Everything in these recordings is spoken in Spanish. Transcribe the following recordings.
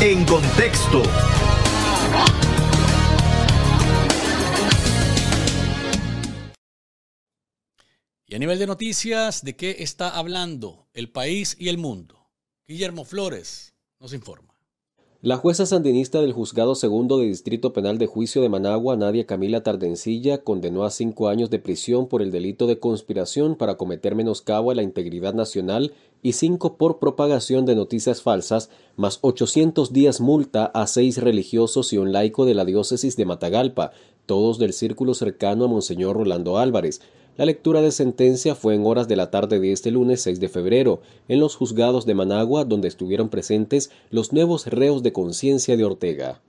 En contexto. Y a nivel de noticias, ¿de qué está hablando el país y el mundo? Guillermo Flores nos informa. La jueza sandinista del Juzgado Segundo de Distrito Penal de Juicio de Managua, Nadia Camila Tardencilla, condenó a cinco años de prisión por el delito de conspiración para cometer menoscabo a la integridad nacional y cinco por propagación de noticias falsas, más 800 días multa a seis religiosos y un laico de la diócesis de Matagalpa, todos del círculo cercano a Monseñor Rolando Álvarez. La lectura de sentencia fue en horas de la tarde de este lunes 6 de febrero, en los juzgados de Managua, donde estuvieron presentes los nuevos reos de conciencia de Ortega.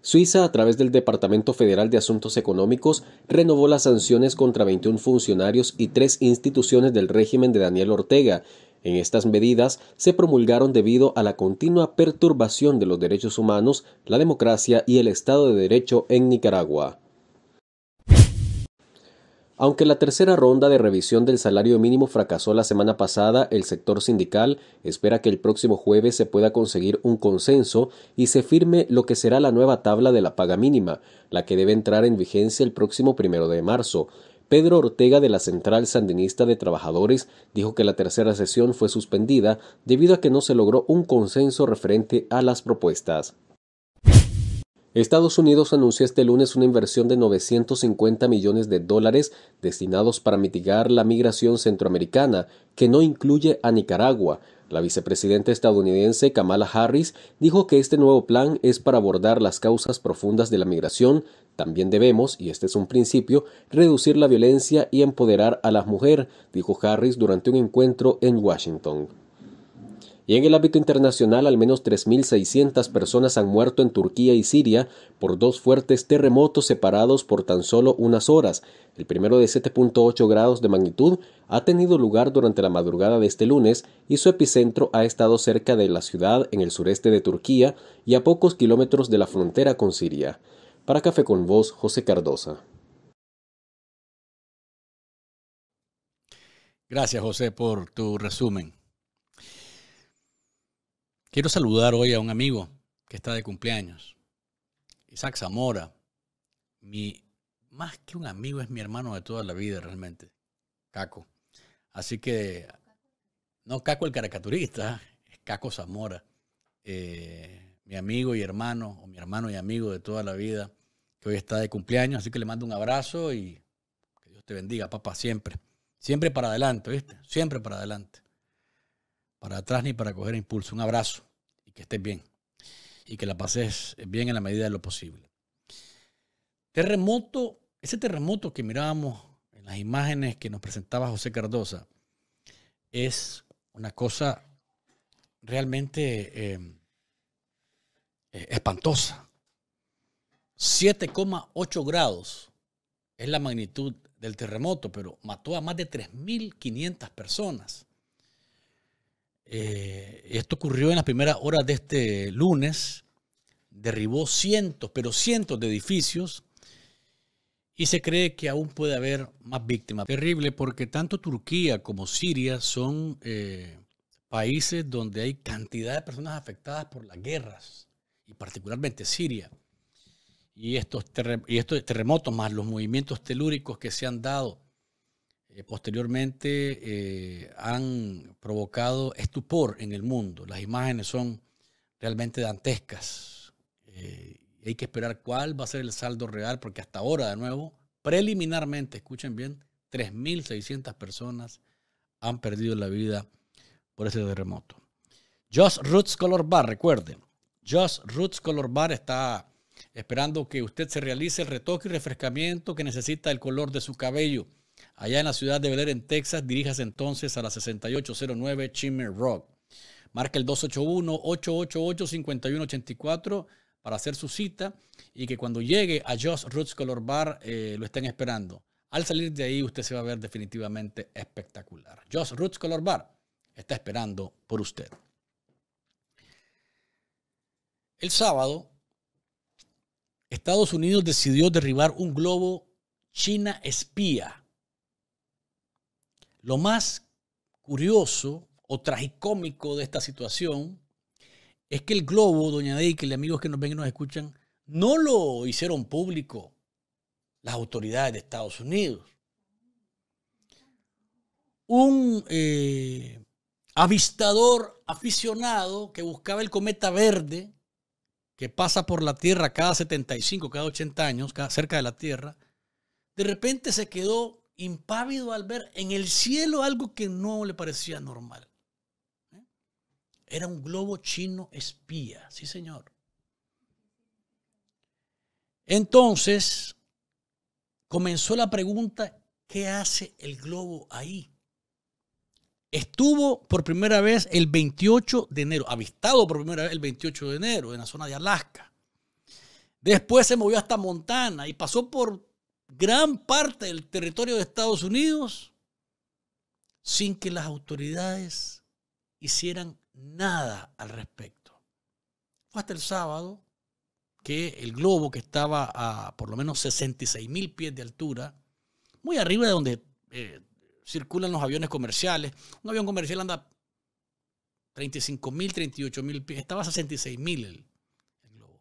Suiza, a través del Departamento Federal de Asuntos Económicos, renovó las sanciones contra 21 funcionarios y tres instituciones del régimen de Daniel Ortega. En estas medidas se promulgaron debido a la continua perturbación de los derechos humanos, la democracia y el Estado de Derecho en Nicaragua. Aunque la tercera ronda de revisión del salario mínimo fracasó la semana pasada, el sector sindical espera que el próximo jueves se pueda conseguir un consenso y se firme lo que será la nueva tabla de la paga mínima, la que debe entrar en vigencia el próximo primero de marzo. Pedro Ortega de la Central Sandinista de Trabajadores dijo que la tercera sesión fue suspendida debido a que no se logró un consenso referente a las propuestas. Estados Unidos anunció este lunes una inversión de 950 millones de dólares destinados para mitigar la migración centroamericana, que no incluye a Nicaragua, la vicepresidenta estadounidense Kamala Harris dijo que este nuevo plan es para abordar las causas profundas de la migración. También debemos, y este es un principio, reducir la violencia y empoderar a las mujeres, dijo Harris durante un encuentro en Washington. Y en el ámbito internacional, al menos 3.600 personas han muerto en Turquía y Siria por dos fuertes terremotos separados por tan solo unas horas. El primero de 7.8 grados de magnitud ha tenido lugar durante la madrugada de este lunes y su epicentro ha estado cerca de la ciudad en el sureste de Turquía y a pocos kilómetros de la frontera con Siria. Para Café con Voz, José Cardosa. Gracias, José, por tu resumen. Quiero saludar hoy a un amigo que está de cumpleaños, Isaac Zamora. Mi, más que un amigo, es mi hermano de toda la vida realmente, Caco. Así que, no Caco el caricaturista, es Caco Zamora, eh, mi amigo y hermano, o mi hermano y amigo de toda la vida, que hoy está de cumpleaños. Así que le mando un abrazo y que Dios te bendiga, papá, siempre. Siempre para adelante, ¿viste? Siempre para adelante. Para atrás ni para coger impulso. Un abrazo que estés bien y que la pases bien en la medida de lo posible. Terremoto, ese terremoto que mirábamos en las imágenes que nos presentaba José Cardosa, es una cosa realmente em, eh, espantosa. 7,8 grados es la magnitud del terremoto, pero mató a más de 3.500 personas. Eh, esto ocurrió en las primeras horas de este lunes. Derribó cientos, pero cientos de edificios. Y se cree que aún puede haber más víctimas. Terrible porque tanto Turquía como Siria son eh, países donde hay cantidad de personas afectadas por las guerras, y particularmente Siria. Y estos, y estos terremotos más los movimientos telúricos que se han dado eh, posteriormente eh, han provocado estupor en el mundo. Las imágenes son realmente dantescas. Eh, hay que esperar cuál va a ser el saldo real, porque hasta ahora, de nuevo, preliminarmente, escuchen bien, 3.600 personas han perdido la vida por ese terremoto. Just Roots Color Bar, recuerden, Just Roots Color Bar está esperando que usted se realice el retoque y refrescamiento que necesita el color de su cabello. Allá en la ciudad de Bel en Texas, diríjase entonces a la 6809 Chimney Rock. Marca el 281-888-5184 para hacer su cita y que cuando llegue a Just Roots Color Bar eh, lo estén esperando. Al salir de ahí usted se va a ver definitivamente espectacular. Just Roots Color Bar está esperando por usted. El sábado, Estados Unidos decidió derribar un globo China espía lo más curioso o tragicómico de esta situación es que el globo, doña que y amigos que nos ven y nos escuchan, no lo hicieron público las autoridades de Estados Unidos. Un eh, avistador aficionado que buscaba el cometa verde que pasa por la Tierra cada 75, cada 80 años, cerca de la Tierra, de repente se quedó impávido al ver en el cielo algo que no le parecía normal. ¿Eh? Era un globo chino espía, sí señor. Entonces, comenzó la pregunta, ¿qué hace el globo ahí? Estuvo por primera vez el 28 de enero, avistado por primera vez el 28 de enero en la zona de Alaska. Después se movió hasta Montana y pasó por gran parte del territorio de Estados Unidos sin que las autoridades hicieran nada al respecto. Fue hasta el sábado que el globo, que estaba a por lo menos 66 mil pies de altura, muy arriba de donde eh, circulan los aviones comerciales, un avión comercial anda 35 mil, 38 mil pies, estaba a 66 mil el globo.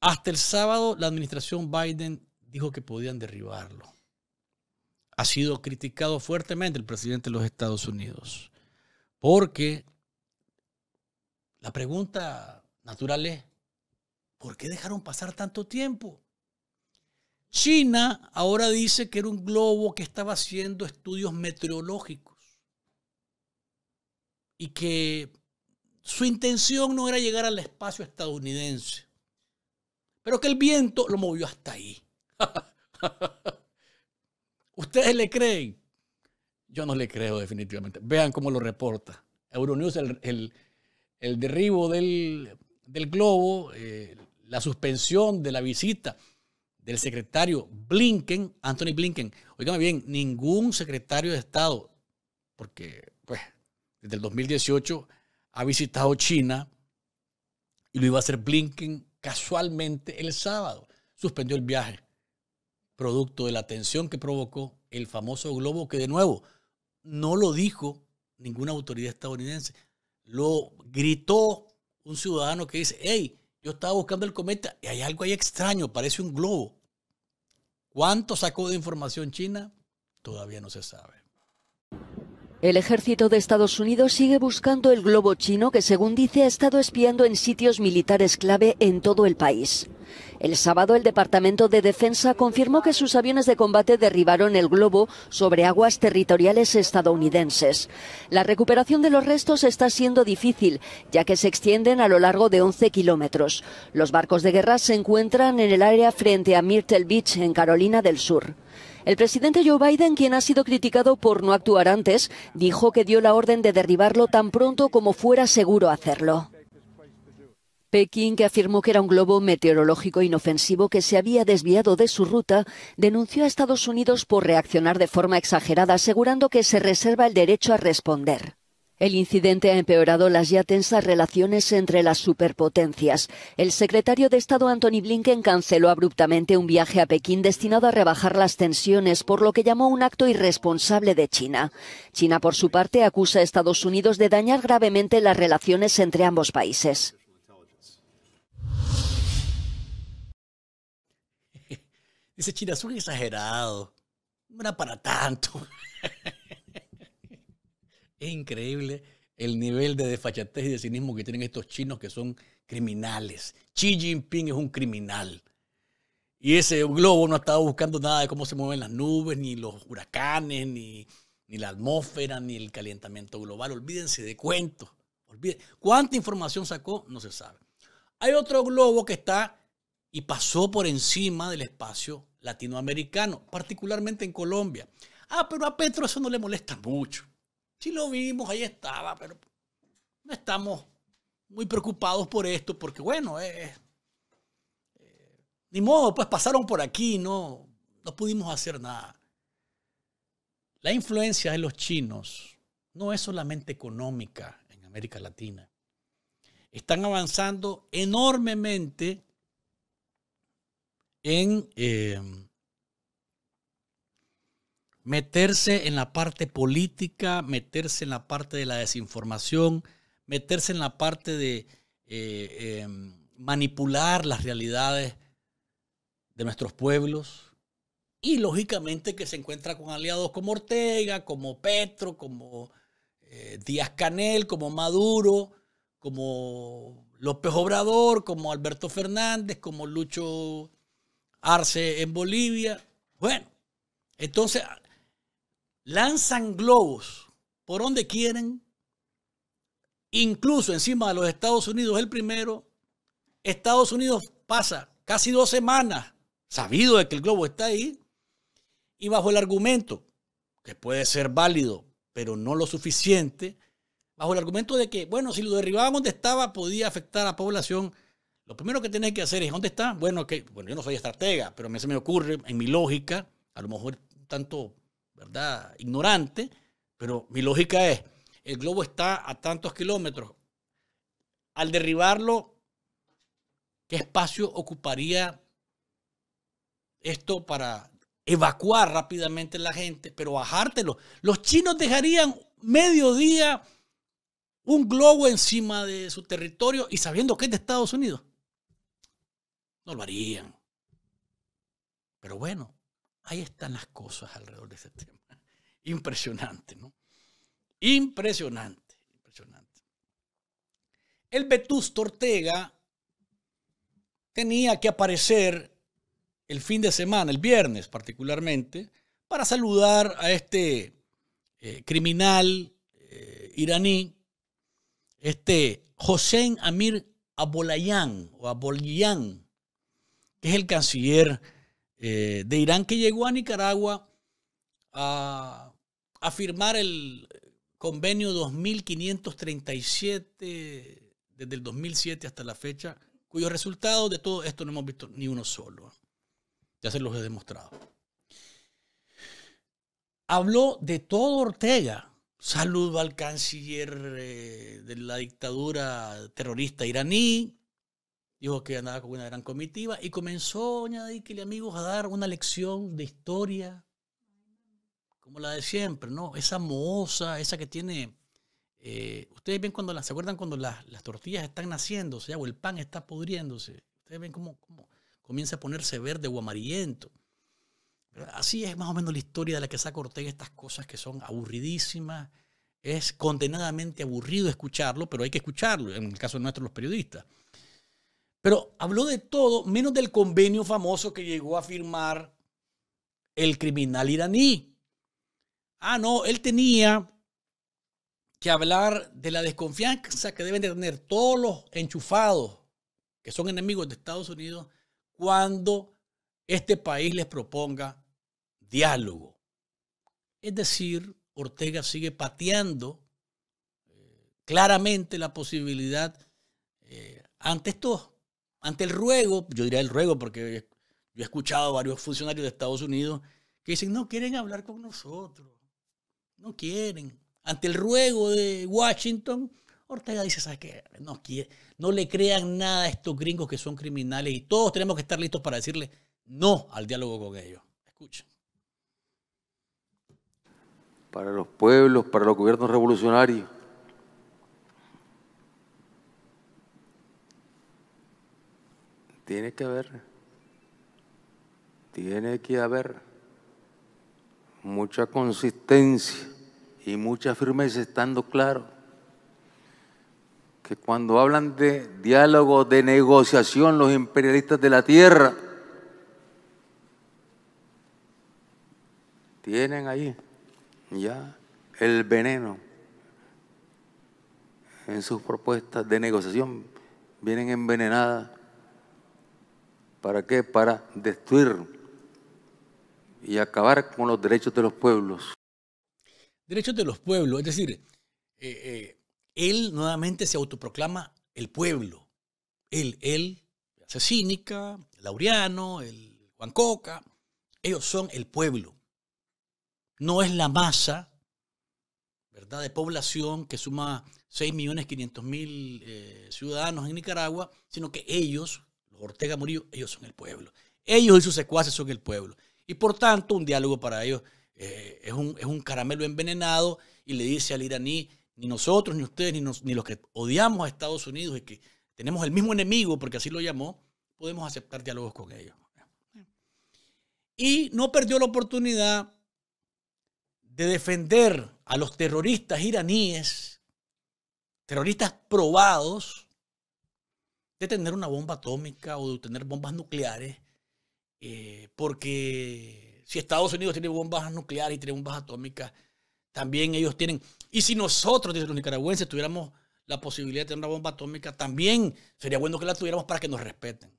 Hasta el sábado la administración Biden dijo que podían derribarlo. Ha sido criticado fuertemente el presidente de los Estados Unidos, porque la pregunta natural es, ¿por qué dejaron pasar tanto tiempo? China ahora dice que era un globo que estaba haciendo estudios meteorológicos y que su intención no era llegar al espacio estadounidense, pero que el viento lo movió hasta ahí. ¿Ustedes le creen? Yo no le creo definitivamente. Vean cómo lo reporta. Euronews, el, el, derribo del, globo, eh, la suspensión de la visita del secretario Blinken, Anthony Blinken. Óigame bien, ningún secretario de Estado, porque pues desde el 2018 ha visitado China y lo iba a hacer Blinken casualmente el sábado. Suspendió el viaje producto de la tensión que provocó el famoso globo, que de nuevo no lo dijo ninguna autoridad estadounidense, lo gritó un ciudadano que dice, hey, yo estaba buscando el cometa y hay algo ahí extraño, parece un globo. ¿Cuánto sacó de información China? Todavía no se sabe. El ejército de Estados Unidos sigue buscando el globo chino que, según dice, ha estado espiando en sitios militares clave en todo el país. El sábado el Departamento de Defensa confirmó que sus aviones de combate derribaron el globo sobre aguas territoriales estadounidenses. La recuperación de los restos está siendo difícil, ya que se extienden a lo largo de 11 kilómetros. Los barcos de guerra se encuentran en el área frente a Myrtle Beach, en Carolina del Sur. El presidente Joe Biden, quien ha sido criticado por no actuar antes, dijo que dio la orden de derribarlo tan pronto como fuera seguro hacerlo. Pekín, que afirmó que era un globo meteorológico inofensivo que se había desviado de su ruta, denunció a Estados Unidos por reaccionar de forma exagerada, asegurando que se reserva el derecho a responder. El incidente ha empeorado las ya tensas relaciones entre las superpotencias. El secretario de Estado Anthony Blinken canceló abruptamente un viaje a Pekín destinado a rebajar las tensiones, por lo que llamó un acto irresponsable de China. China, por su parte, acusa a Estados Unidos de dañar gravemente las relaciones entre ambos países. Ese chino es exagerado. No era para tanto. es increíble el nivel de desfachatez y de cinismo que tienen estos chinos que son criminales. Xi Jinping es un criminal. Y ese globo no ha estado buscando nada de cómo se mueven las nubes, ni los huracanes, ni, la atmósfera, ni el calentamiento global. Olvídense de cuentos. ¿Cuánta información sacó? No se sabe. Hay otro globo que está y pasó por encima del espacio latinoamericano, particularmente en Colombia. Ah, pero a Petro eso no le molesta mucho. Sí lo vimos, ahí estaba, pero no estamos muy preocupados por esto, porque bueno, eh, eh, ni modo, pues pasaron por aquí, no, no pudimos hacer nada. La influencia de los chinos no es solamente económica en América Latina. Están avanzando enormemente en em, meterse en la parte política, meterse en la parte de la desinformación, meterse en la parte de eh, em, manipular las realidades de nuestros pueblos. Y lógicamente que se encuentra con aliados como Ortega, como Petro, como eh, Díaz Canel, como Maduro, como López Obrador, como Alberto Fernández, como Lucho Arce en Bolivia. Bueno, entonces lanzan globos por donde quieren, incluso encima de los Estados Unidos el primero. Estados Unidos pasa casi dos semanas sabido de que el globo está ahí y bajo el argumento, que puede ser válido, pero no lo suficiente, bajo el argumento de que, bueno, si lo derribaban donde estaba, podía afectar a la población, lo primero que tienes que hacer es, ¿dónde está? Bueno, que, yo no soy estratega, pero a mí se me ocurre, en mi lógica, a lo mejor tanto, ¿verdad?, ignorante, pero mi lógica es, el globo está a tantos kilómetros. Al derribarlo, ¿qué espacio ocuparía esto para evacuar rápidamente la gente, pero bajártelo? Los chinos dejarían mediodía un globo encima de su territorio y sabiendo que es de Estados Unidos. No lo harían. Pero bueno, ahí están las cosas alrededor de ese tema. Impresionante, ¿no? Impresionante, impresionante. El Vetusto Ortega tenía que aparecer el fin de semana, el viernes particularmente, para saludar a este eh, criminal eh, iraní, este Hossein Amir Abolayan, o Aboliyán que es el canciller eh, de Irán, que llegó a Nicaragua a, firmar el convenio 2537 desde el 2007 hasta la fecha, cuyos resultados de todo esto no hemos visto ni uno solo. Ya se los he demostrado. Habló de todo Ortega. Saludo al canciller eh, de la dictadura terrorista iraní, Dijo que andaba con una gran comitiva y comenzó Doña que le amigos a dar una lección de historia, como la de siempre, ¿no? Esa moza esa que tiene. Eh, ustedes ven cuando las, ¿se acuerdan cuando las, tortillas están naciéndose o el pan está pudriéndose? Ustedes ven cómo, comienza a ponerse verde o amarillento. así es más o menos la historia de la que saca Ortega estas cosas que son aburridísimas. Es condenadamente aburrido escucharlo, pero hay que escucharlo, en el caso nuestro los periodistas. Pero habló de todo, menos del convenio famoso que llegó a firmar el criminal iraní. Ah, no, él tenía que hablar de la desconfianza que deben tener todos los enchufados que son enemigos de Estados Unidos cuando este país les proponga diálogo. Es decir, Ortega sigue pateando eh, claramente la posibilidad eh, ante estos ante el ruego, yo diría el ruego porque yo he escuchado a varios funcionarios de Estados Unidos que dicen, no quieren hablar con nosotros, no quieren. Ante el ruego de Washington, Ortega dice, ¿sabes No, no le crean nada a estos gringos que son criminales y todos tenemos que estar listos para decirle no al diálogo con ellos. Escuchen. Para los pueblos, para los gobiernos revolucionarios Tiene que haber, tiene que haber mucha consistencia y mucha firmeza estando claro que cuando hablan de diálogo, de negociación, los imperialistas de la tierra tienen ahí ya el veneno en sus propuestas de negociación, vienen envenenadas ¿Para qué? Para destruir y acabar con los derechos de los pueblos. Derechos de los pueblos, es decir, eh, eh, él nuevamente se autoproclama el pueblo. Él, él, Cínica, Lauriano, Laureano, el Juan Coca, ellos son el pueblo. No es la masa, ¿verdad?, de población que suma 6.500.000 eh, ciudadanos en Nicaragua, sino que ellos Ortega Murillo, ellos son el pueblo. Ellos y sus secuaces son el pueblo. Y por tanto, un diálogo para ellos eh, es, un, caramelo envenenado y le dice al iraní, ni nosotros, ni ustedes, ni, ni los que odiamos a Estados Unidos y que tenemos el mismo enemigo, porque así lo llamó, podemos aceptar diálogos con ellos. Y no perdió la oportunidad de defender a los terroristas iraníes, terroristas probados, de tener una bomba atómica o de tener bombas nucleares, eh, porque si Estados Unidos tiene bombas nucleares y tiene bombas atómicas, también ellos tienen. Y si nosotros, dicen los nicaragüenses, tuviéramos la posibilidad de tener una bomba atómica, también sería bueno que la tuviéramos para que nos respeten.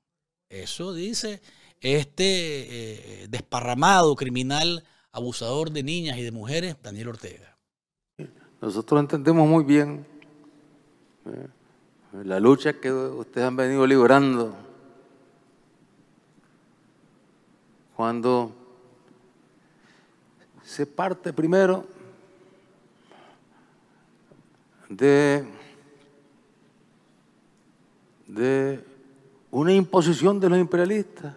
Eso dice este eh, desparramado criminal abusador de niñas y de mujeres, Daniel Ortega. Nosotros entendemos muy bien. Eh, la lucha que ustedes han venido librando, cuando se parte primero de, de una imposición de los imperialistas.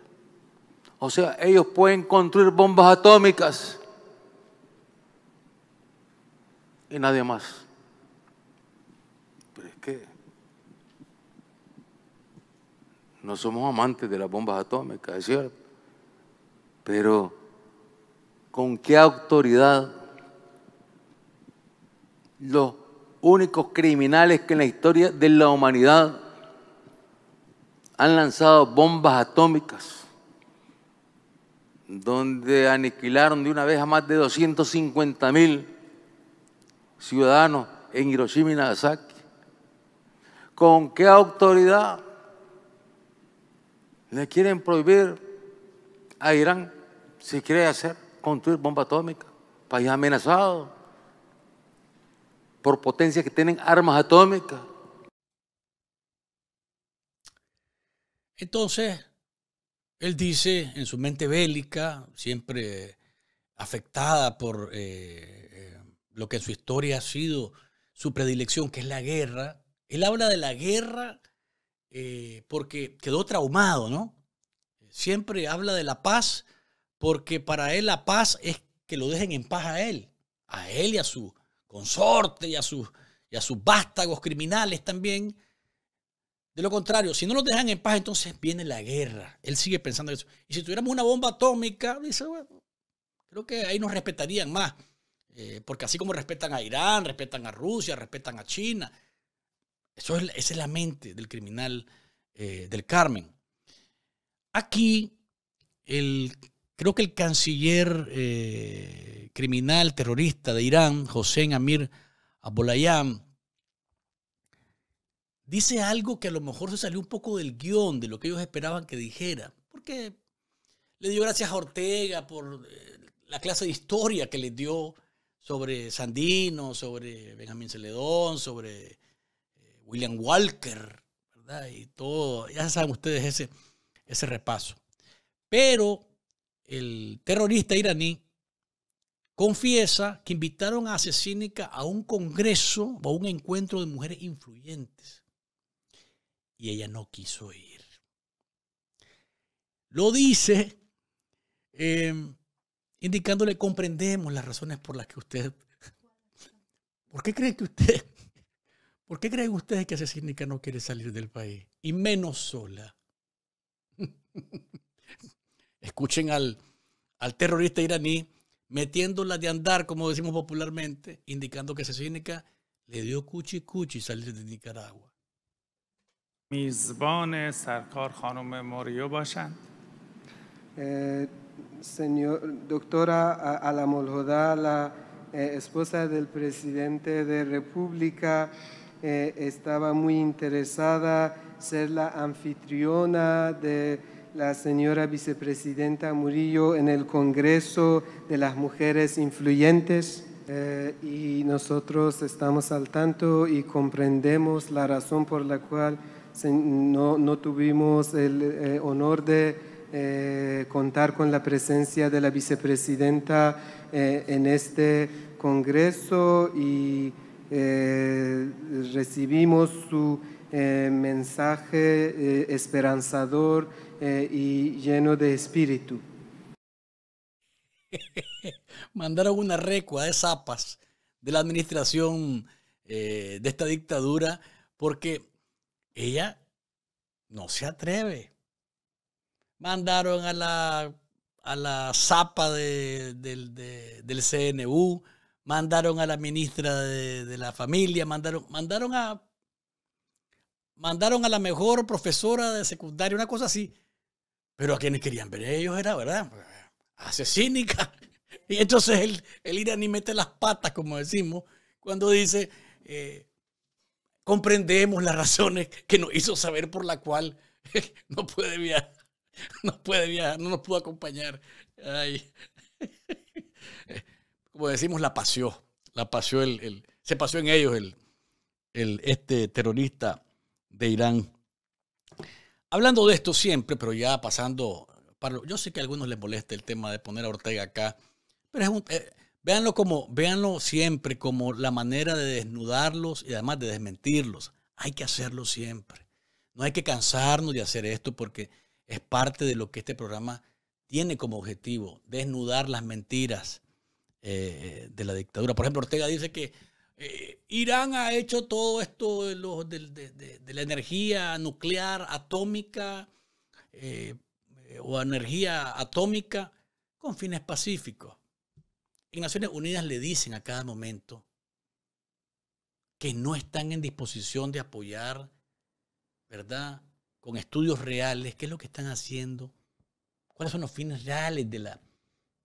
O sea, ellos pueden construir bombas atómicas y nadie más. No somos amantes de las bombas atómicas, es cierto. Pero, ¿con qué autoridad los únicos criminales que en la historia de la humanidad han lanzado bombas atómicas, donde aniquilaron de una vez a más de 250 mil ciudadanos en Hiroshima y Nagasaki. ¿Con qué autoridad le quieren prohibir a Irán si quiere hacer, construir bomba atómica, país amenazado por potencias que tienen armas atómicas. Entonces, él dice en su mente bélica, siempre afectada por eh, eh, lo que en su historia ha sido su predilección, que es la guerra, él habla de la guerra eh, porque quedó traumado, ¿no? Siempre habla de la paz porque para él la paz es que lo dejen en paz a él, a él y a su consorte y a sus, y a sus vástagos criminales también. De lo contrario, si no lo dejan en paz, entonces viene la guerra. Él sigue pensando eso. Y si tuviéramos una bomba atómica, dice, bueno, creo que ahí nos respetarían más. Eh, porque así como respetan a Irán, respetan a Rusia, respetan a China, es, esa es la mente del criminal eh, del Carmen. Aquí, el, creo que el canciller eh, criminal terrorista de Irán, José Amir Abolayam, dice algo que a lo mejor se salió un poco del guión de lo que ellos esperaban que dijera, porque le dio gracias a Ortega por eh, la clase de historia que le dio sobre Sandino, sobre Benjamín Celedón, sobre William Walker, ¿verdad? Y todo, ya saben ustedes ese, ese repaso. Pero el terrorista iraní confiesa que invitaron a Asesínica a un congreso o a un encuentro de mujeres influyentes. Y ella no quiso ir. Lo dice eh, indicándole, comprendemos las razones por las que usted... ¿Por qué cree que usted ¿Por qué creen ustedes que Cecilia no quiere salir del país? Y menos sola. Escuchen al, terrorista iraní metiéndola de andar, como decimos popularmente, indicando que cínica le dio cuchi cuchi salir de Nicaragua. mis eh, señor, la eh, esposa del presidente de República eh, estaba muy interesada ser la anfitriona de la señora vicepresidenta Murillo en el Congreso de las Mujeres Influyentes eh, y nosotros estamos al tanto y comprendemos la razón por la cual no, tuvimos el eh, honor de contar con la presencia de la vicepresidenta en este Congreso y eh, recibimos su eh, mensaje eh, esperanzador y lleno de espíritu. Mandaron una recua de zapas de la administración de esta dictadura porque ella no se atreve. Mandaron a la, a la zapa del CNU, mandaron a la ministra de, la familia, mandaron, mandaron a mandaron a la mejor profesora de secundaria, una cosa así. Pero a quienes querían ver ellos era, ¿verdad? Asesínica. Y entonces el, el ni mete las patas, como decimos, cuando dice, eh, comprendemos las razones que nos hizo saber por la cual no puede viajar, no puede viajar, no nos pudo acompañar. Ay como decimos, la paseó. La paseó el, se paseó en ellos el, el, este terrorista de Irán. Hablando de esto siempre, pero ya pasando, para, yo sé que a algunos les molesta el tema de poner a Ortega acá, pero es eh, como, véanlo siempre como la manera de desnudarlos y además de desmentirlos. Hay que hacerlo siempre. No hay que cansarnos de hacer esto porque es parte de lo que este programa tiene como objetivo, desnudar las mentiras, eh, eh, de la dictadura. Por ejemplo, Ortega dice que eh, Irán ha hecho todo esto de, la energía nuclear atómica o energía atómica con fines pacíficos. y Naciones Unidas le dicen a cada momento que no están en disposición de apoyar, ¿verdad? Con estudios reales, qué es lo que están haciendo, cuáles son los fines reales de, la,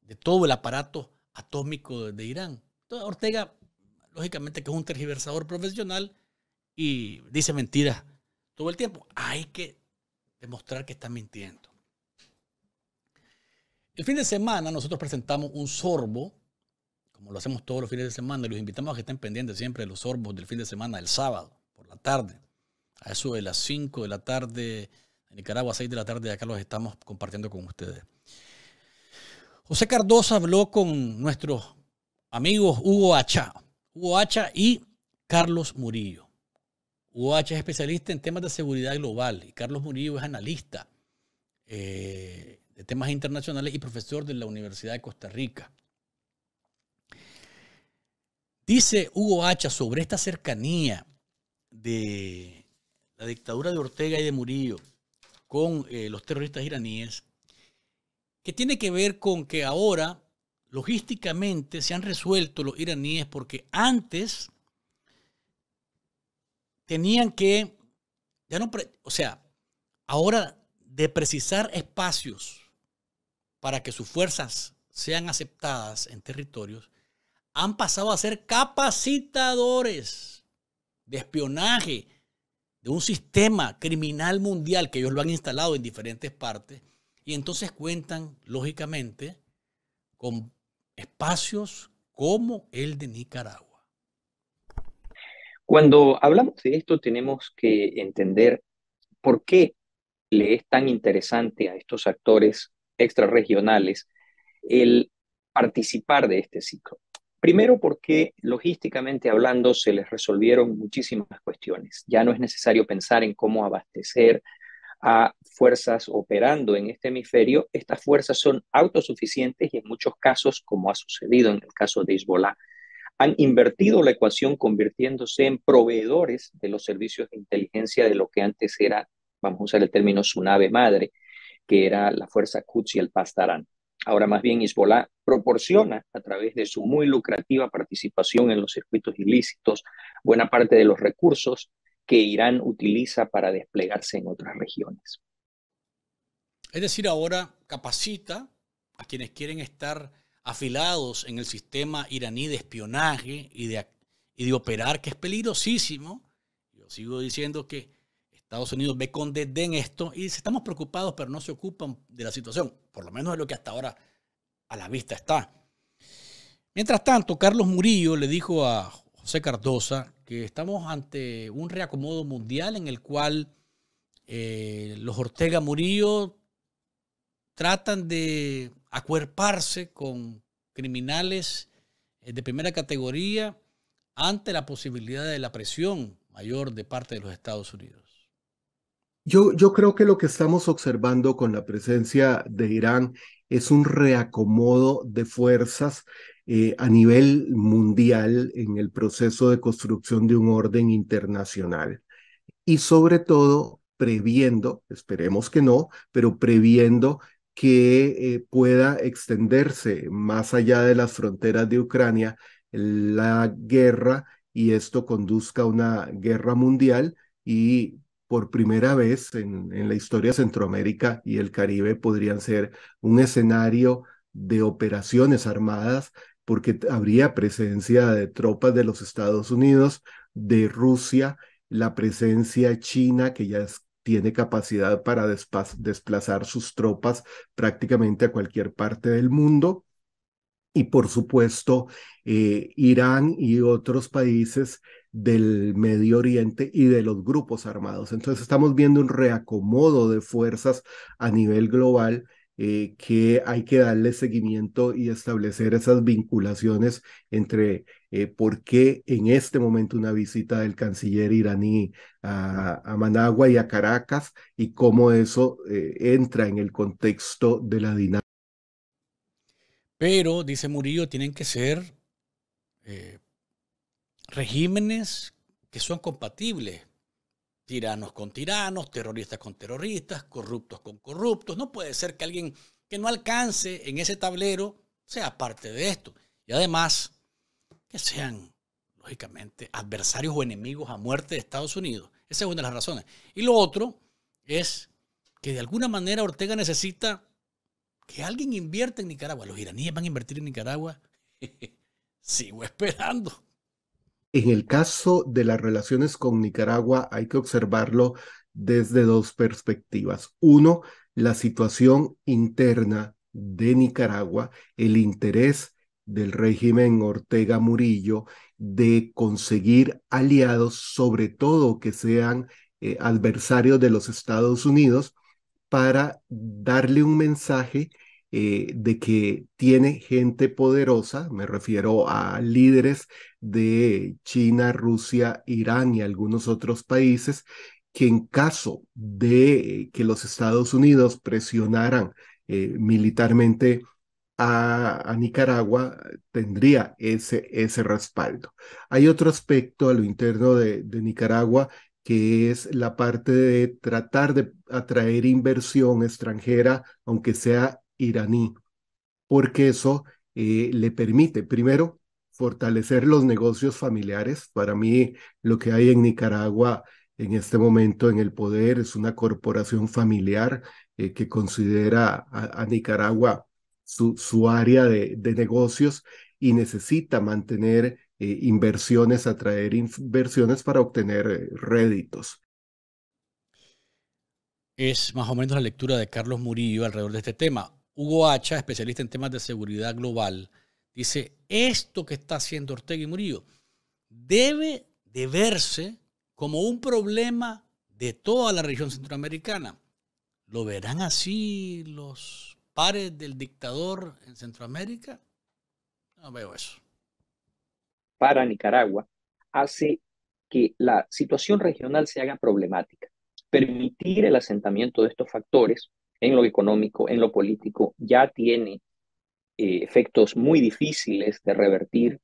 de todo el aparato atómico de Irán. Entonces, Ortega, lógicamente que es un tergiversador profesional y dice mentiras todo el tiempo. Hay que demostrar que está mintiendo. El fin de semana nosotros presentamos un sorbo, como lo hacemos todos los fines de semana, y los invitamos a que estén pendientes siempre de los sorbos del fin de semana, el sábado, por la tarde. A eso de las 5 de la tarde, en Nicaragua, 6 de la tarde, acá los estamos compartiendo con ustedes. José Cardosa habló con nuestros amigos Hugo Hacha, Hugo Hacha y Carlos Murillo. Hugo Hacha es especialista en temas de seguridad global y Carlos Murillo es analista eh, de temas internacionales y profesor de la Universidad de Costa Rica. Dice Hugo Hacha sobre esta cercanía de la dictadura de Ortega y de Murillo con eh, los terroristas iraníes que tiene que ver con que ahora logísticamente se han resuelto los iraníes porque antes tenían que, ya no, o sea, ahora de precisar espacios para que sus fuerzas sean aceptadas en territorios, han pasado a ser capacitadores de espionaje de un sistema criminal mundial que ellos lo han instalado en diferentes partes y entonces cuentan, lógicamente, con espacios como el de Nicaragua. Cuando hablamos de esto tenemos que entender por qué le es tan interesante a estos actores extrarregionales el participar de este ciclo. Primero porque logísticamente hablando se les resolvieron muchísimas cuestiones. Ya no es necesario pensar en cómo abastecer a fuerzas operando en este hemisferio, estas fuerzas son autosuficientes y en muchos casos, como ha sucedido en el caso de Hezbollah, han invertido la ecuación convirtiéndose en proveedores de los servicios de inteligencia de lo que antes era, vamos a usar el término su nave madre, que era la fuerza Kuchi y el Pastarán. Ahora más bien Hezbollah proporciona a través de su muy lucrativa participación en los circuitos ilícitos buena parte de los recursos que Irán utiliza para desplegarse en otras regiones. Es decir, ahora capacita a quienes quieren estar afilados en el sistema iraní de espionaje y de, operar, que es peligrosísimo. Yo sigo diciendo que Estados Unidos ve con desdén esto y dice, estamos preocupados, pero no se ocupan de la situación, por lo menos de lo que hasta ahora a la vista está. Mientras tanto, Carlos Murillo le dijo a José Cardosa que estamos ante un reacomodo mundial en el cual eh, los Ortega Murillo tratan de acuerparse con criminales eh, de primera categoría ante la posibilidad de la presión mayor de parte de los Estados Unidos. Yo, creo que lo que estamos observando con la presencia de Irán es un reacomodo de fuerzas eh, a nivel mundial en el proceso de construcción de un orden internacional y sobre todo previendo, esperemos que no, pero previendo que eh, pueda extenderse más allá de las fronteras de Ucrania la guerra y esto conduzca a una guerra mundial y por primera vez en, en la historia Centroamérica y el Caribe podrían ser un escenario de operaciones armadas porque habría presencia de tropas de los Estados Unidos, de Rusia, la presencia china que ya es tiene capacidad para desplazar sus tropas prácticamente a cualquier parte del mundo. Y por supuesto, eh, Irán y otros países del Medio Oriente y de los grupos armados. Entonces estamos viendo un reacomodo de fuerzas a nivel global eh, que hay que darle seguimiento y establecer esas vinculaciones entre eh, por qué en este momento una visita del canciller iraní a, Managua y a Caracas y cómo eso eh, entra en el contexto de la dinámica. Pero, dice Murillo, tienen que ser eh, regímenes que son compatibles. Tiranos con tiranos, terroristas con terroristas, corruptos con corruptos. No puede ser que alguien que no alcance en ese tablero sea parte de esto. Y además, que sean, lógicamente, adversarios o enemigos a muerte de Estados Unidos. Esa es una de las razones. Y lo otro es que de alguna manera Ortega necesita que alguien invierta en Nicaragua. Los iraníes van a invertir en Nicaragua. Sigo esperando. En el caso de las relaciones con Nicaragua hay que observarlo desde dos perspectivas. Uno, la situación interna de Nicaragua, el interés del régimen Ortega Murillo de conseguir aliados, sobre todo que sean eh, adversarios de los Estados Unidos, para darle un mensaje eh, de que tiene gente poderosa, me refiero a líderes de China, Rusia, Irán y algunos otros países, que en caso de eh, que los Estados Unidos presionaran militarmente a, Nicaragua tendría ese, ese respaldo. Hay otro aspecto a lo interno de, Nicaragua que es la parte de tratar de atraer inversión extranjera, aunque sea iraní, porque eso eh, le permite, primero, fortalecer los negocios familiares. Para mí, lo que hay en Nicaragua en este momento en el poder es una corporación familiar eh, que considera a Nicaragua su, área de, negocios y necesita mantener eh, inversiones, atraer inversiones para obtener eh, réditos. Es más o menos la lectura de Carlos Murillo alrededor de este tema. Hugo Hacha, especialista en temas de seguridad global, dice, esto que está haciendo Ortega y Murillo debe de verse como un problema de toda la región centroamericana. ¿Lo verán así los pares del dictador en Centroamérica, no veo eso. Para Nicaragua hace que la situación regional se haga problemática. Permitir el asentamiento de estos factores en lo económico, en lo político, ya tiene eh, efectos muy difíciles de revertir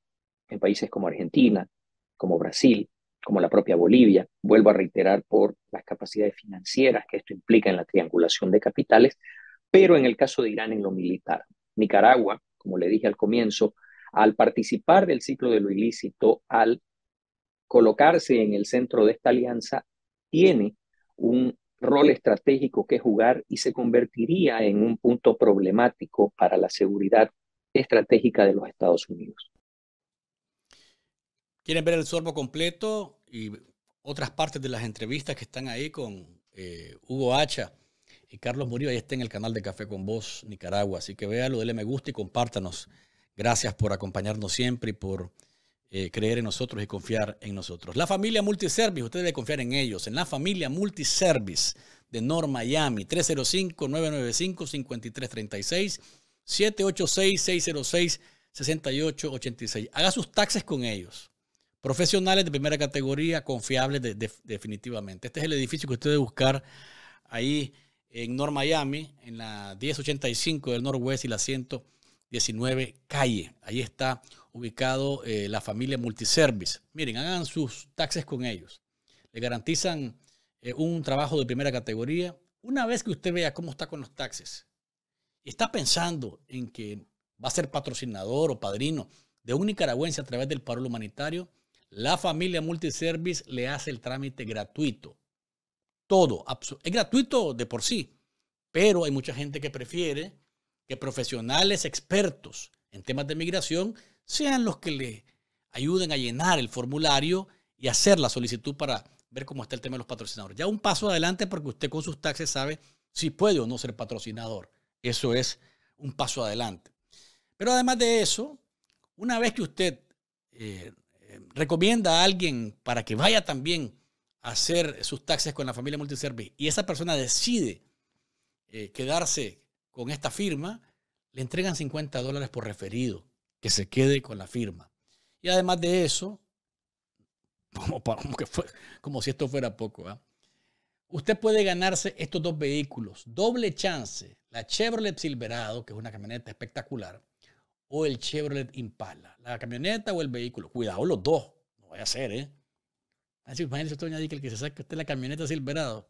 en países como Argentina, como Brasil, como la propia Bolivia, vuelvo a reiterar por las capacidades financieras que esto implica en la triangulación de capitales, pero en el caso de Irán en lo militar, Nicaragua, como le dije al comienzo, al participar del ciclo de lo ilícito, al colocarse en el centro de esta alianza, tiene un rol estratégico que jugar y se convertiría en un punto problemático para la seguridad estratégica de los Estados Unidos. ¿Quieren ver el sorbo completo y otras partes de las entrevistas que están ahí con eh, Hugo Hacha? Y Carlos Murillo ahí está en el canal de Café con Vos, Nicaragua. Así que véalo, dele me gusta y compártanos. Gracias por acompañarnos siempre y por eh, creer en nosotros y confiar en nosotros. La familia Multiservice, usted debe confiar en ellos. En la familia Multiservice de North Miami, 305-995-5336, 786-606-6886. Haga sus taxes con ellos. Profesionales de primera categoría, confiables definitivamente. Este es el edificio que usted debe buscar ahí en North Miami, en la 1085 del Norwest y la 119 calle. Ahí está ubicado eh, la familia Multiservice. Miren, hagan sus taxes con ellos. Le garantizan eh, un trabajo de primera categoría. Una vez que usted vea cómo está con los taxes y está pensando en que va a ser patrocinador o padrino de un nicaragüense a través del paro humanitario, la familia Multiservice le hace el trámite gratuito todo. Es gratuito de por sí, pero hay mucha gente que prefiere que profesionales expertos en temas de migración sean los que le ayuden a llenar el formulario y hacer la solicitud para ver cómo está el tema de los patrocinadores. Ya un paso adelante porque usted con sus taxes sabe si puede o no ser patrocinador. Eso es un paso adelante. Pero además de eso, una vez que usted eh, eh, recomienda a alguien para que vaya también hacer sus taxes con la familia multiservice y esa persona decide eh, quedarse con esta firma, le entregan 50 dólares por referido, que se quede con la firma. Y además de eso, como, si esto fuera poco, ¿ah? usted puede ganarse estos dos vehículos, doble chance, la Chevrolet Silverado, que es una camioneta espectacular, o el Chevrolet Impala, la camioneta o el vehículo. Cuidado los dos, no voy a hacer ¿eh? Así, ah, imagínese usted, doña que el que se saca usted la camioneta Silverado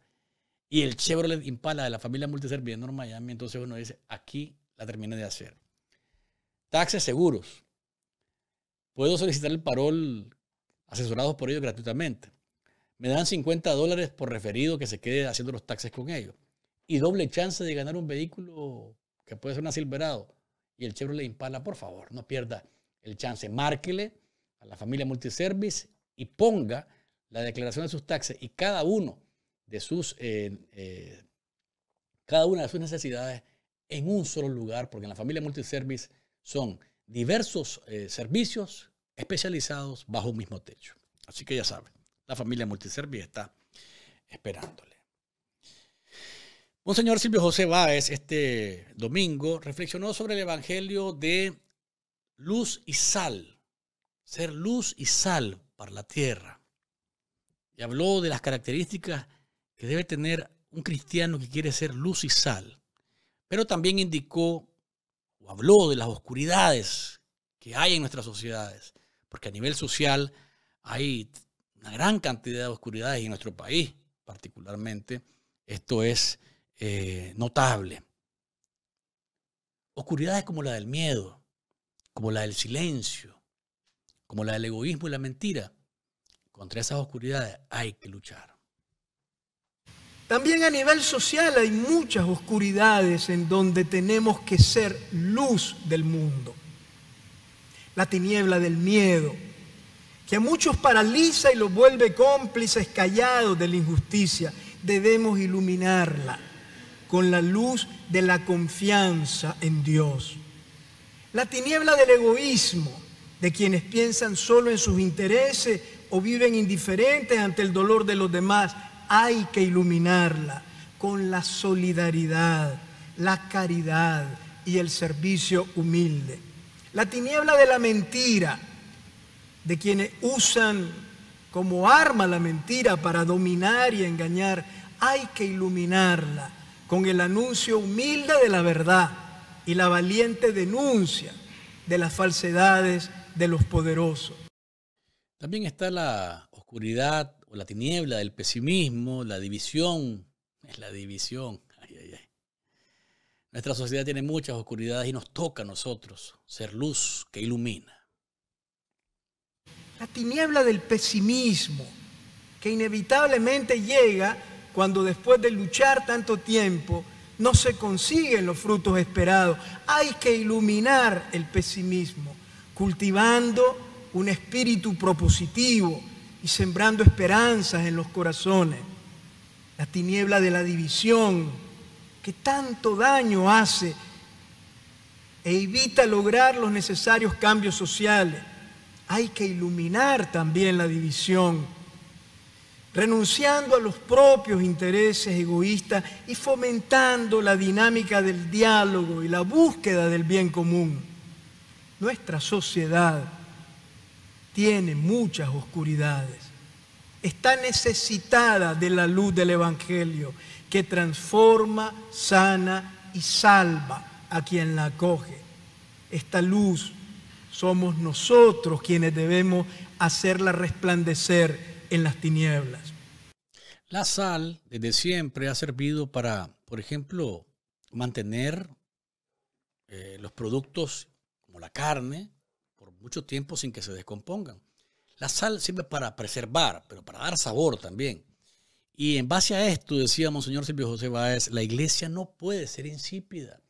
y el Chevrolet Impala de la familia Multiserv en Miami, entonces uno dice, aquí la termina de hacer. Taxes seguros. Puedo solicitar el parol asesorados por ellos gratuitamente. Me dan 50 dólares por referido que se quede haciendo los taxes con ellos. Y doble chance de ganar un vehículo que puede ser una Silverado y el Chevrolet Impala. Por favor, no pierda el chance. Márquele a la familia Multiservice y ponga la declaración de sus taxes y cada uno de sus, eh, eh, cada una de sus necesidades en un solo lugar, porque en la familia multiservice son diversos eh, servicios especializados bajo un mismo techo. Así que ya saben, la familia multiservice está esperándole. Monseñor Silvio José Báez este domingo reflexionó sobre el Evangelio de luz y sal, ser luz y sal para la tierra y habló de las características que debe tener un cristiano que quiere ser luz y sal, pero también indicó o habló de las oscuridades que hay en nuestras sociedades, porque a nivel social hay una gran cantidad de oscuridades en nuestro país, particularmente. Esto es eh, notable. Oscuridades como la del miedo, como la del silencio, como la del egoísmo y la mentira. Contra esas oscuridades hay que luchar. También a nivel social hay muchas oscuridades en donde tenemos que ser luz del mundo. La tiniebla del miedo, que a muchos paraliza y los vuelve cómplices callados de la injusticia. Debemos iluminarla con la luz de la confianza en Dios. La tiniebla del egoísmo, de quienes piensan solo en sus intereses o viven indiferentes ante el dolor de los demás, hay que iluminarla con la solidaridad, la caridad y el servicio humilde. La tiniebla de la mentira, de quienes usan como arma la mentira para dominar y engañar, hay que iluminarla con el anuncio humilde de la verdad y la valiente denuncia de las falsedades de los poderosos. También está la oscuridad o la tiniebla del pesimismo, la división. Es la división. Nuestra sociedad tiene muchas oscuridades y nos toca a nosotros ser luz que ilumina. La tiniebla del pesimismo que inevitablemente llega cuando después de luchar tanto tiempo no se consiguen los frutos esperados. Hay que iluminar el pesimismo, cultivando un espíritu propositivo y sembrando esperanzas en los corazones. La tiniebla de la división que tanto daño hace e evita lograr los necesarios cambios sociales. Hay que iluminar también la división, renunciando a los propios intereses egoístas y fomentando la dinámica del diálogo y la búsqueda del bien común. Nuestra sociedad tiene muchas oscuridades. Está necesitada de la luz del Evangelio que transforma, sana y salva a quien la acoge. Esta luz somos nosotros quienes debemos hacerla resplandecer en las tinieblas. La sal desde siempre ha servido para, por ejemplo, mantener eh, los productos como la carne mucho tiempo sin que se descompongan. La sal sirve para preservar, pero para dar sabor también. Y en base a esto, decía Monseñor Silvio José Báez, la iglesia no puede ser insípida.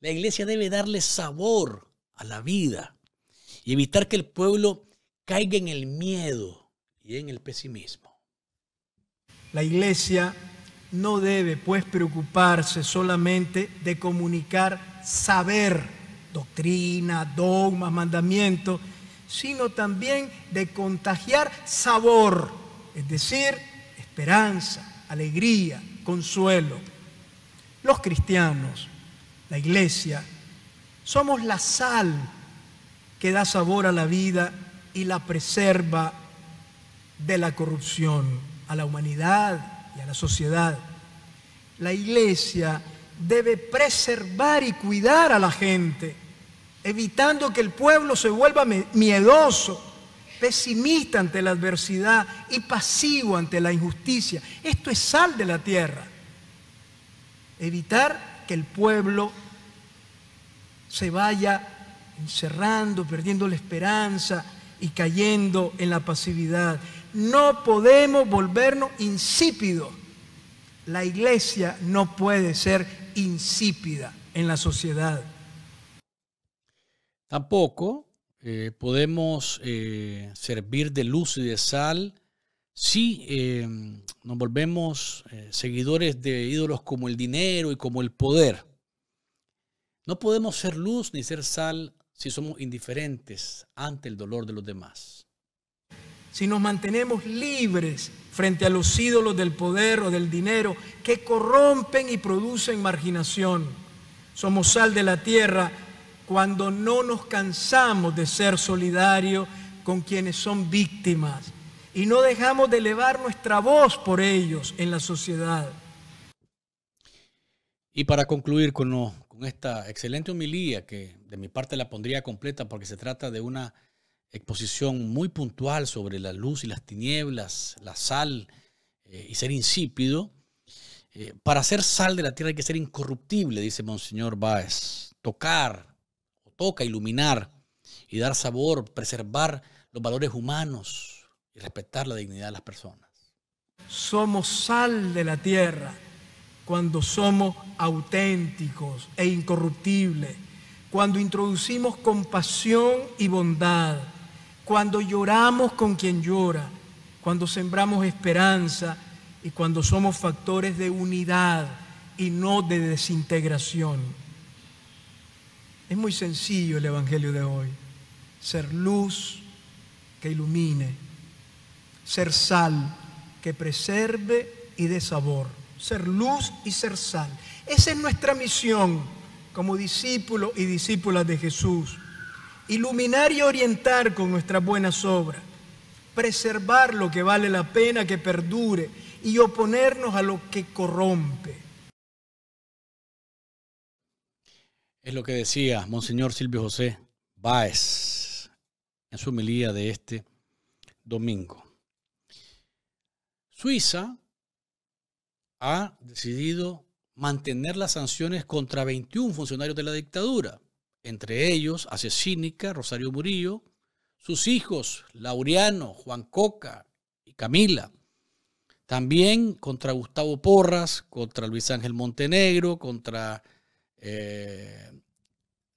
La iglesia debe darle sabor a la vida y evitar que el pueblo caiga en el miedo y en el pesimismo. La iglesia no debe pues preocuparse solamente de comunicar saber doctrina, dogmas, mandamientos, sino también de contagiar sabor, es decir, esperanza, alegría, consuelo. Los cristianos, la iglesia, somos la sal que da sabor a la vida y la preserva de la corrupción a la humanidad y a la sociedad. La iglesia debe preservar y cuidar a la gente evitando que el pueblo se vuelva miedoso, pesimista ante la adversidad y pasivo ante la injusticia. Esto es sal de la tierra. Evitar que el pueblo se vaya encerrando, perdiendo la esperanza y cayendo en la pasividad. No podemos volvernos insípidos. La iglesia no puede ser insípida en la sociedad. Tampoco eh, podemos eh, servir de luz y de sal si em, nos volvemos eh, seguidores de ídolos como el dinero y como el poder. No podemos ser luz ni ser sal si somos indiferentes ante el dolor de los demás. Si nos mantenemos libres frente a los ídolos del poder o del dinero que corrompen y producen marginación, somos sal de la tierra cuando no nos cansamos de ser solidarios con quienes son víctimas y no dejamos de elevar nuestra voz por ellos en la sociedad. Y para concluir con, esta excelente homilía, que de mi parte la pondría completa porque se trata de una exposición muy puntual sobre la luz y las tinieblas, la sal eh, y ser insípido. Eh, para ser sal de la tierra hay que ser incorruptible, dice Monseñor Báez, tocar toca iluminar y dar sabor, preservar los valores humanos y respetar la dignidad de las personas. Somos sal de la tierra cuando somos auténticos e incorruptibles, cuando introducimos compasión y bondad, cuando lloramos con quien llora, cuando sembramos esperanza y cuando somos factores de unidad y no de desintegración. Es muy sencillo el Evangelio de hoy. Ser luz que ilumine. Ser sal que preserve y dé sabor. Ser luz y ser sal. Esa es nuestra misión como discípulos y discípulas de Jesús. Iluminar y orientar con nuestras buenas obras. Preservar lo que vale la pena que perdure y oponernos a lo que corrompe. Es lo que decía Monseñor Silvio José Báez en su homilía de este domingo. Suiza ha decidido mantener las sanciones contra 21 funcionarios de la dictadura, entre ellos Asesínica, Rosario Murillo, sus hijos, Laureano, Juan Coca y Camila. También contra Gustavo Porras, contra Luis Ángel Montenegro, contra eh,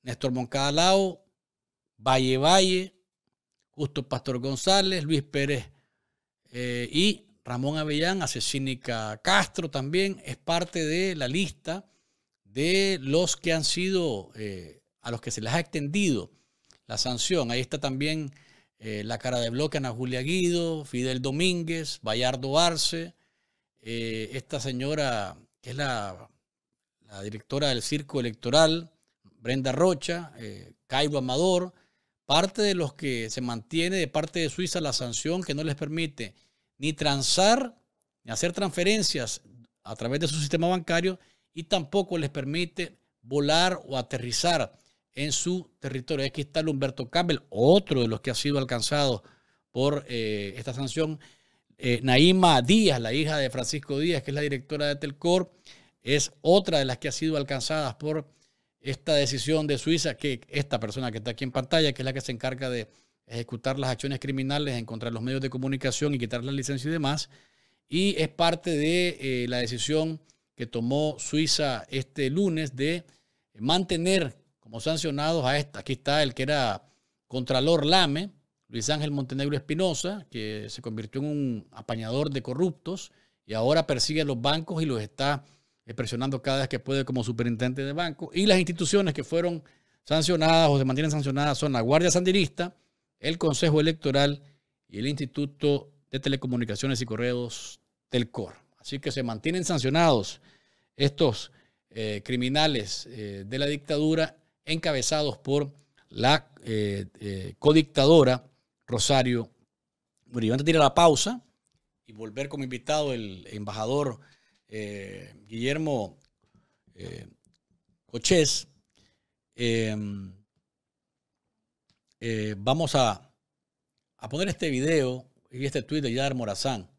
Néstor Moncada Lao, Valle Valle, Justo Pastor González, Luis Pérez eh, y Ramón Avellán, Asesínica Castro también, es parte de la lista de los que han sido, eh, a los que se les ha extendido la sanción. Ahí está también la cara de bloque Ana Julia Guido, Fidel Domínguez, Bayardo Arce, esta señora que es la la directora del Circo Electoral, Brenda Rocha, eh, Amador, parte de los que se mantiene de parte de Suiza la sanción que no les permite ni transar, ni hacer transferencias a través de su sistema bancario y tampoco les permite volar o aterrizar en su territorio. Aquí está Humberto Campbell, otro de los que ha sido alcanzado por eh, esta sanción. Eh, Naima Díaz, la hija de Francisco Díaz, que es la directora de Telcor es otra de las que ha sido alcanzadas por esta decisión de Suiza, que esta persona que está aquí en pantalla, que es la que se encarga de ejecutar las acciones criminales en contra de los medios de comunicación y quitar la licencia y demás, y es parte de eh, la decisión que tomó Suiza este lunes de mantener como sancionados a esta. Aquí está el que era Contralor Lame, Luis Ángel Montenegro Espinosa, que se convirtió en un apañador de corruptos y ahora persigue a los bancos y los está eh, presionando cada vez que puede como superintendente de banco. Y las instituciones que fueron sancionadas o se mantienen sancionadas son la Guardia Sandinista, el Consejo Electoral y el Instituto de Telecomunicaciones y Correos del COR. Así que se mantienen sancionados estos eh, criminales eh, de la dictadura encabezados por la codictadora Rosario Murillo. Antes de ir la pausa y volver como invitado el embajador eh, Guillermo eh, Coches, em, eh, vamos a, poner este video y este tweet de Yadar Morazán,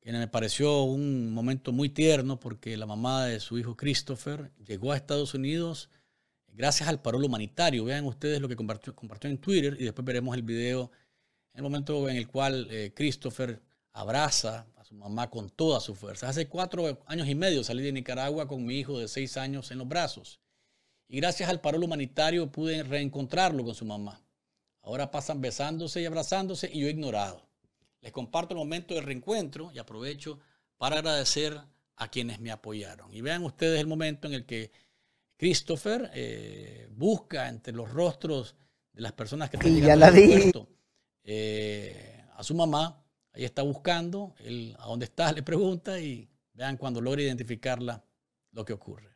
que me pareció un momento muy tierno porque la mamá de su hijo Christopher llegó a Estados Unidos gracias al parol humanitario. Vean ustedes lo que compartió, en Twitter y después veremos el video en el momento en el cual Christopher abraza su mamá con toda su fuerza. Hace cuatro años y medio salí de Nicaragua con mi hijo de seis años en los brazos. Y gracias al parol humanitario pude reencontrarlo con su mamá. Ahora pasan besándose y abrazándose y yo ignorado. Les comparto el momento del reencuentro y aprovecho para agradecer a quienes me apoyaron. Y vean ustedes el momento en el que Christopher eh, busca entre los rostros de las personas que tenían sí, eh, a su mamá Ahí está buscando, él a dónde está le pregunta y vean cuando logre identificarla lo que ocurre.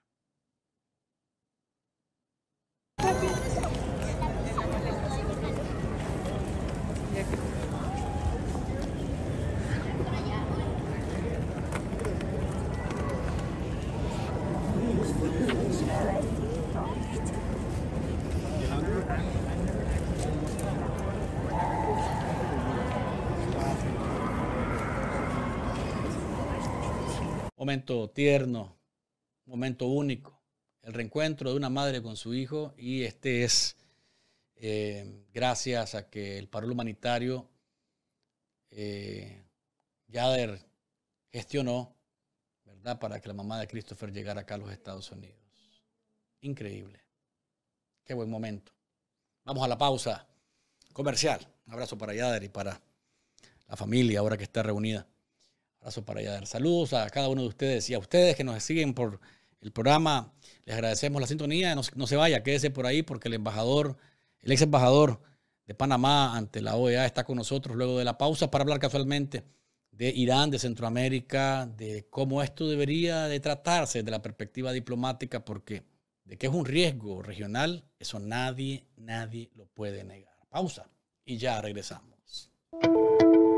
Momento tierno, momento único, el reencuentro de una madre con su hijo y este es eh, gracias a que el paro humanitario eh, Yader gestionó, ¿verdad?, para que la mamá de Christopher llegara acá a los Estados Unidos. Increíble. Qué buen momento. Vamos a la pausa comercial. Un abrazo para Yader y para la familia ahora que está reunida. Abrazo para allá. Dar saludos a cada uno de ustedes y a ustedes que nos siguen por el programa. Les agradecemos la sintonía. No, se vaya, quédese por ahí porque el embajador, el ex embajador de Panamá ante la OEA está con nosotros luego de la pausa para hablar casualmente de Irán, de Centroamérica, de cómo esto debería de tratarse desde la perspectiva diplomática, porque de que es un riesgo regional, eso nadie, nadie lo puede negar. Pausa y ya regresamos.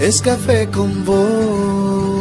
es café con vos.